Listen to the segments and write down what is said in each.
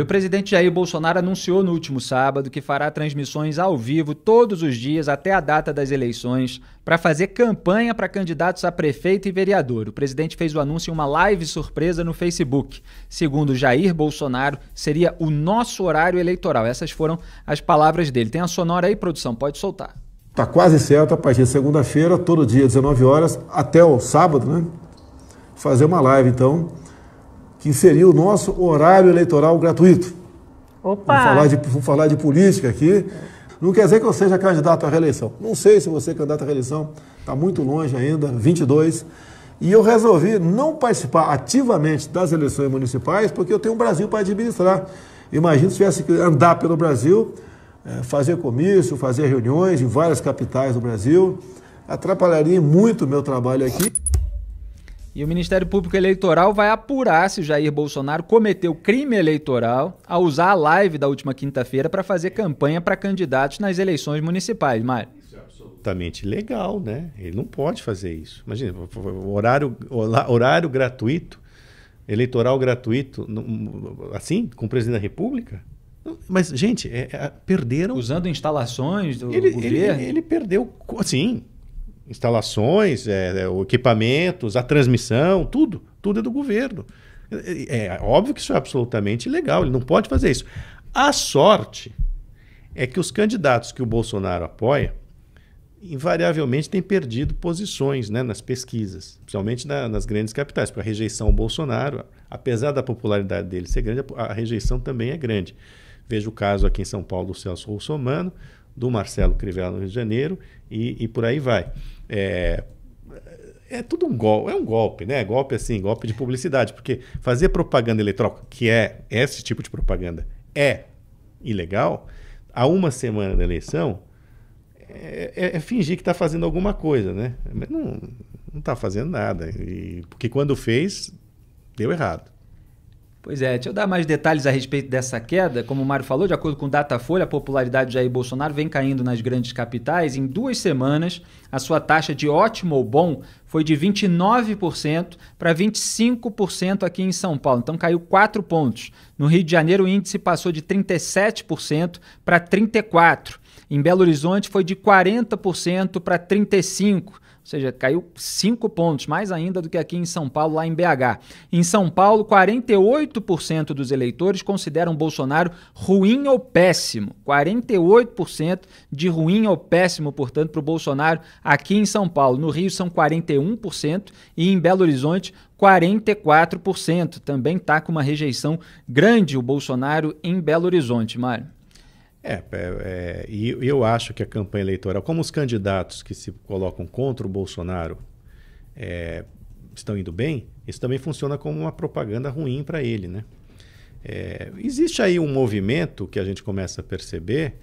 o presidente Jair Bolsonaro anunciou no último sábado que fará transmissões ao vivo todos os dias até a data das eleições para fazer campanha para candidatos a prefeito e vereador. O presidente fez o anúncio em uma live surpresa no Facebook. Segundo Jair Bolsonaro, seria o nosso horário eleitoral. Essas foram as palavras dele. Tem a sonora aí, produção, pode soltar. Tá quase certo, a partir de segunda-feira, todo dia, 19 horas, até o sábado, né? Fazer uma live, então que seria o nosso horário eleitoral gratuito. Opa! Vou falar de, falar de política aqui. Não quer dizer que eu seja candidato à reeleição. Não sei se você é candidato à reeleição, está muito longe ainda, 22. E eu resolvi não participar ativamente das eleições municipais, porque eu tenho um Brasil para administrar. Imagina se tivesse que andar pelo Brasil, eh, fazer comício, fazer reuniões em várias capitais do Brasil. Atrapalharia muito o meu trabalho aqui. E o Ministério Público Eleitoral vai apurar se Jair Bolsonaro cometeu crime eleitoral ao usar a live da última quinta-feira para fazer campanha para candidatos nas eleições municipais, Mário. Isso é absolutamente legal, né? Ele não pode fazer isso. Imagina, horário, horário gratuito, eleitoral gratuito, assim, com o presidente da República? Mas, gente, é, é, perderam. Usando instalações do ele, governo? Ele, ele perdeu. Sim, instalações, é, é equipamentos, a transmissão, tudo, tudo é do governo. É, é, óbvio que isso é absolutamente ilegal, ele não pode fazer isso. A sorte é que os candidatos que o Bolsonaro apoia invariavelmente têm perdido posições né, nas pesquisas, principalmente na, nas grandes capitais, porque a rejeição ao Bolsonaro, apesar da popularidade dele ser grande, a, a rejeição também é grande. Veja o caso aqui em São Paulo do Celso Russomano, do Marcelo Crivella no Rio de Janeiro e, e por aí vai. É, é tudo um golpe, é um golpe, né? Golpe assim, golpe de publicidade, porque fazer propaganda eletrônica, que é esse tipo de propaganda, é ilegal, a uma semana da eleição, é, é, é fingir que está fazendo alguma coisa, né? Mas não está fazendo nada. E, porque quando fez, deu errado. Pois é, deixa eu dar mais detalhes a respeito dessa queda. Como o Mário falou, de acordo com o Datafolha, a popularidade de Jair Bolsonaro vem caindo nas grandes capitais. Em duas semanas, a sua taxa de ótimo ou bom foi de 29% para 25% aqui em São Paulo. Então caiu 4 pontos. No Rio de Janeiro, o índice passou de 37% para 34%. Em Belo Horizonte foi de 40% para 35% ou seja, caiu 5 pontos, mais ainda do que aqui em São Paulo, lá em BH. Em São Paulo, 48% dos eleitores consideram Bolsonaro ruim ou péssimo. 48% de ruim ou péssimo, portanto, para o Bolsonaro aqui em São Paulo. No Rio são 41% e em Belo Horizonte 44%. Também está com uma rejeição grande o Bolsonaro em Belo Horizonte, Mário. É, é, é, e eu acho que a campanha eleitoral, como os candidatos que se colocam contra o Bolsonaro é, estão indo bem, isso também funciona como uma propaganda ruim para ele, né? É, existe aí um movimento que a gente começa a perceber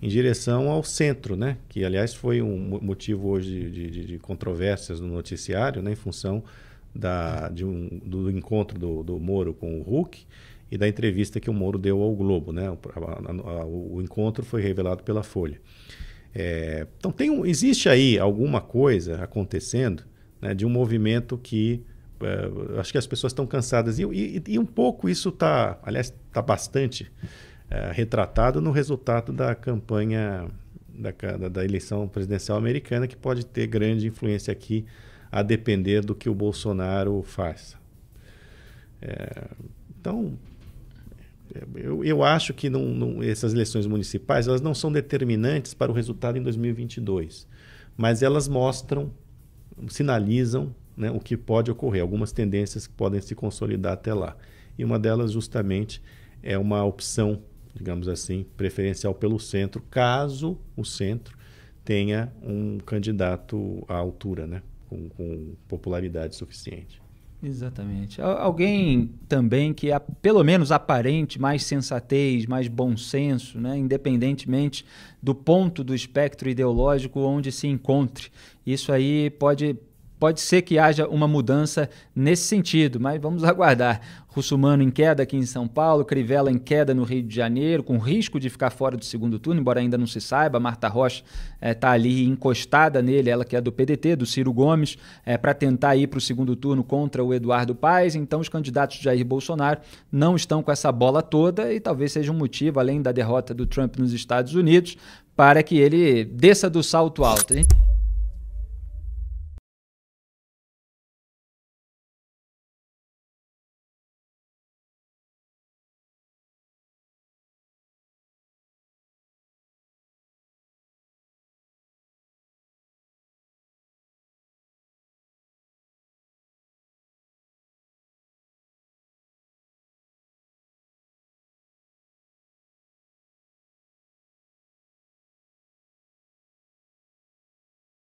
em direção ao centro, né? Que aliás foi um motivo hoje de, de, de controvérsias no noticiário, né? Em função da, de um, do encontro do, do Moro com o Hulk e da entrevista que o Moro deu ao Globo. Né? O, a, a, o encontro foi revelado pela Folha. É, então tem um, existe aí alguma coisa acontecendo né, de um movimento que é, acho que as pessoas estão cansadas. E, e, e um pouco isso está, aliás, está bastante é, retratado no resultado da campanha da, da, eleição presidencial americana, que pode ter grande influência aqui a depender do que o Bolsonaro faça. É, então, é, eu, eu acho que não, não, essas eleições municipais elas não são determinantes para o resultado em 2022, mas elas mostram, sinalizam né, o que pode ocorrer, algumas tendências que podem se consolidar até lá. E uma delas, justamente, é uma opção, digamos assim, preferencial pelo centro, caso o centro tenha um candidato à altura, né, com, com popularidade suficiente. Exatamente. Alguém também que, é, pelo menos aparente, mais sensatez, mais bom senso, né? independentemente do ponto do espectro ideológico onde se encontre. Isso aí pode Pode ser que haja uma mudança nesse sentido, mas vamos aguardar. Russumano em queda aqui em São Paulo, Crivella em queda no Rio de Janeiro, com risco de ficar fora do segundo turno, embora ainda não se saiba. Marta Rocha está eh, é, ali encostada nele, ela que é do PDT, do Ciro Gomes, é, eh, para tentar ir para o segundo turno contra o Eduardo Paes. Então, os candidatos de Jair Bolsonaro não estão com essa bola toda e talvez seja um motivo, além da derrota do Trump nos Estados Unidos, para que ele desça do salto alto.